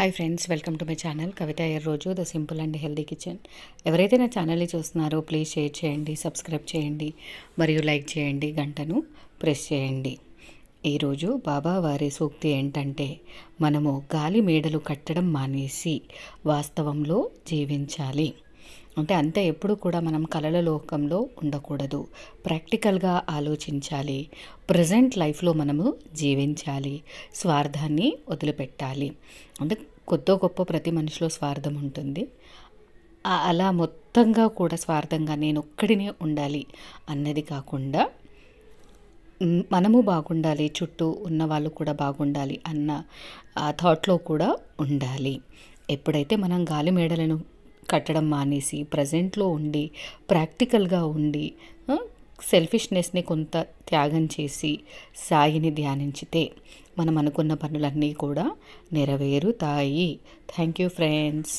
hi friends welcome to my channel Kavitha ఎర్ రోజు the simple and healthy kitchen ఎవరైతే నా ఛానల్ని చూస్తున్నారో ప్లీజ్ షేర్ చేయండి సబ్స్క్రైబ్ చేయండి మరియు లైక్ చేయండి గంటను ప్రెస్ చేయండి ఈరోజు బాబా వారి సూక్తి ఏంటంటే మనము గాలి మేడలు కట్టడం మానేసి వాస్తవంలో జీవించాలి అంటే అంతే ఎప్పుడు కూడా మనం కలల లోకంలో ఉండకూడదు ప్రాక్టికల్గా ఆలోచించాలి ప్రజెంట్ లైఫ్లో మనము జీవించాలి స్వార్థాన్ని వదిలిపెట్టాలి అంటే కొత్త గొప్ప ప్రతి మనిషిలో స్వార్థం ఉంటుంది అలా మొత్తంగా కూడా స్వార్థంగా నేను ఒక్కడినే ఉండాలి అన్నది కాకుండా మనము బాగుండాలి చుట్టూ ఉన్న వాళ్ళు కూడా బాగుండాలి అన్న థాట్లో కూడా ఉండాలి ఎప్పుడైతే మనం గాలి మేడలను కట్టడం మానేసి ప్రజెంట్లో ఉండి ప్రాక్టికల్గా ఉండి సెల్ఫిష్నెస్ని కొంత త్యాగం చేసి సాయిని ధ్యానించితే మనం అనుకున్న పనులన్నీ కూడా నెరవేరుతాయి థ్యాంక్ యూ ఫ్రెండ్స్